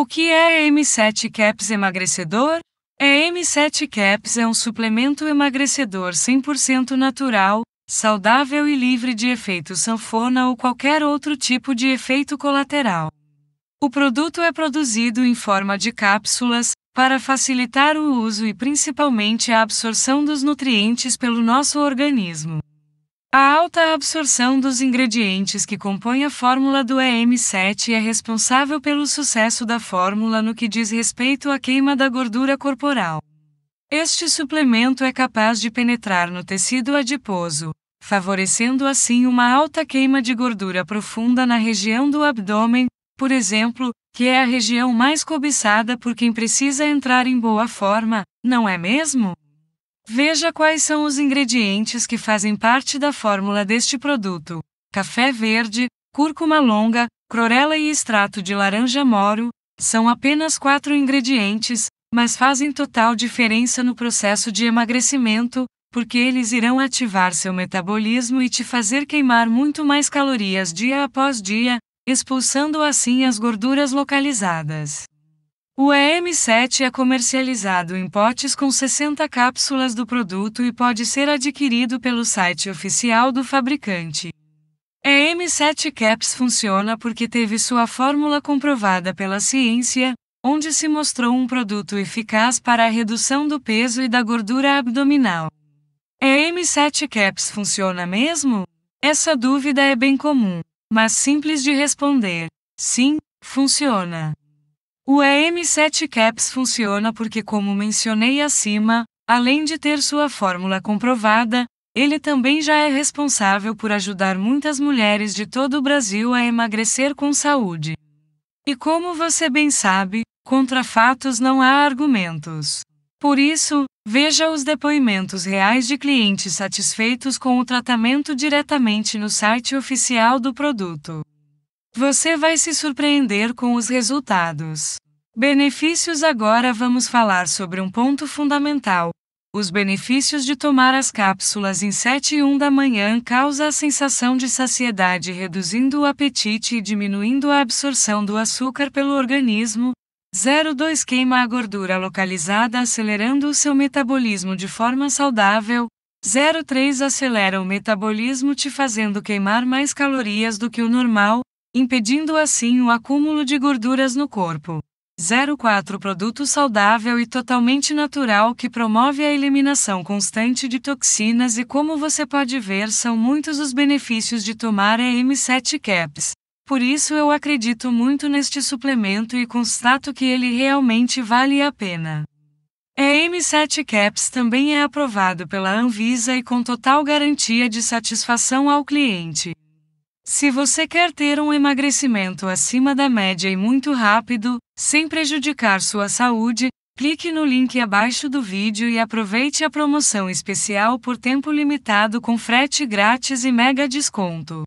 O que é M7 Caps emagrecedor? É M7 Caps é um suplemento emagrecedor 100% natural, saudável e livre de efeito sanfona ou qualquer outro tipo de efeito colateral. O produto é produzido em forma de cápsulas para facilitar o uso e principalmente a absorção dos nutrientes pelo nosso organismo. A alta absorção dos ingredientes que compõem a fórmula do EM7 é responsável pelo sucesso da fórmula no que diz respeito à queima da gordura corporal. Este suplemento é capaz de penetrar no tecido adiposo, favorecendo assim uma alta queima de gordura profunda na região do abdômen, por exemplo, que é a região mais cobiçada por quem precisa entrar em boa forma, não é mesmo? Veja quais são os ingredientes que fazem parte da fórmula deste produto: café verde, cúrcuma longa, clorela e extrato de laranja moro. São apenas quatro ingredientes, mas fazem total diferença no processo de emagrecimento, porque eles irão ativar seu metabolismo e te fazer queimar muito mais calorias dia após dia, expulsando assim as gorduras localizadas. O EM7 é comercializado em potes com 60 cápsulas do produto e pode ser adquirido pelo site oficial do fabricante. EM7 Caps funciona porque teve sua fórmula comprovada pela ciência, onde se mostrou um produto eficaz para a redução do peso e da gordura abdominal. EM7 Caps funciona mesmo? Essa dúvida é bem comum, mas simples de responder. Sim, funciona. O EM7 CAPS funciona porque, como mencionei acima, além de ter sua fórmula comprovada, ele também já é responsável por ajudar muitas mulheres de todo o Brasil a emagrecer com saúde. E como você bem sabe, contra fatos não há argumentos. Por isso, veja os depoimentos reais de clientes satisfeitos com o tratamento diretamente no site oficial do produto. Você vai se surpreender com os resultados. Benefícios Agora vamos falar sobre um ponto fundamental. Os benefícios de tomar as cápsulas em 7 e 1 da manhã causa a sensação de saciedade, reduzindo o apetite e diminuindo a absorção do açúcar pelo organismo. 02 queima a gordura localizada, acelerando o seu metabolismo de forma saudável. 03 acelera o metabolismo, te fazendo queimar mais calorias do que o normal impedindo assim o acúmulo de gorduras no corpo. 04 Produto saudável e totalmente natural que promove a eliminação constante de toxinas e como você pode ver são muitos os benefícios de tomar M7 Caps. Por isso eu acredito muito neste suplemento e constato que ele realmente vale a pena. em M7 Caps também é aprovado pela Anvisa e com total garantia de satisfação ao cliente. Se você quer ter um emagrecimento acima da média e muito rápido, sem prejudicar sua saúde, clique no link abaixo do vídeo e aproveite a promoção especial por tempo limitado com frete grátis e mega desconto.